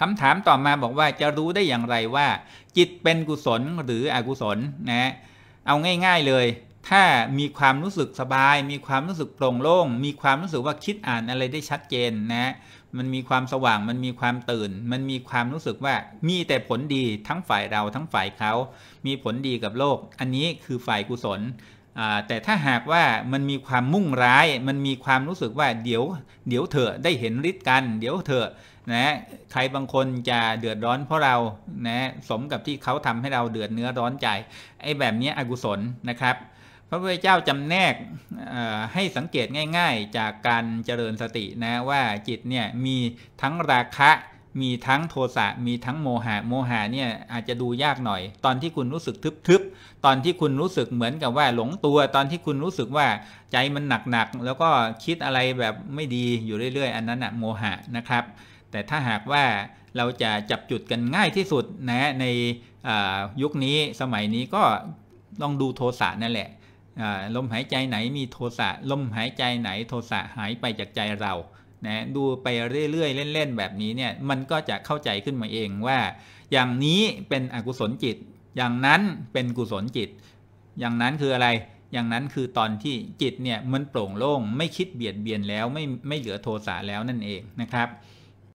คำถามต่อมาบอกว่าจะรู้ได้อย่างไรว่า จิตเป็นกุศลหรืออกุศลนะ เอาง่าย ๆเลย ถ้ามีความรู้สึกสบาย มีความรู้สึกโปร่งโล่ง มีความรู้สึกว่าคิดอ่านอะไรได้ชัดเจนนะ มันมีความสว่าง มันมีความตื่น มันมีความรู้สึกว่ามีแต่ผลดีทั้งฝ่ายเราทั้งฝ่ายเขา มีผลดีกับโลก อันนี้คือฝ่ายกุศลแต่ถ้าหากว่ามันมีความมุ่งร้าย มันมีความรู้สึกว่าเดี๋ยวเดี๋ยวเถอะได้เห็นฤทธิ์กัน เดี๋ยวเถอะนะใครบางคนจะเดือดร้อนเพราะเรา นะสมกับที่เขาทำให้เราเดือดเนื้อร้อนใจ ไอ้แบบนี้อกุศลนะครับ พระพุทธเจ้าจำแนกให้สังเกตง่ายๆ จากการเจริญสตินะว่าจิตเนี่ยมีทั้งราคะมีทั้งโทสะ มีทั้งโมหะ โมหะเนี่ยอาจจะดูยากหน่อย ตอนที่คุณรู้สึกทึบๆ ตอนที่คุณรู้สึกเหมือนกับว่าหลงตัว ตอนที่คุณรู้สึกว่าใจมันหนักๆ แล้วก็คิดอะไรแบบไม่ดีอยู่เรื่อย ๆ อันนั้นอะโมหะนะครับ แต่ถ้าหากว่าเราจะจับจุดกันง่ายที่สุดนะ ในยุคนี้ สมัยนี้ก็ลองดูโทสะนั่นแหละ ลมหายใจไหนมีโทสะ ลมหายใจไหน โทสะหายไปจากใจเรานะดูไปเรื่อยๆ เล่น ๆ แบบนี้เนี่ย มันก็จะเข้าใจขึ้นมาเองว่า อย่างนี้เป็นอกุศลจิต อย่างนั้นเป็นกุศลจิต อย่างนั้นคืออะไร อย่างนั้นคือตอนที่จิตเนี่ยมันโปร่งโล่ง ไม่คิดเบียดเบียนแล้ว ไม่ไม่เหลือโทสะแล้วนั่นเองนะครับ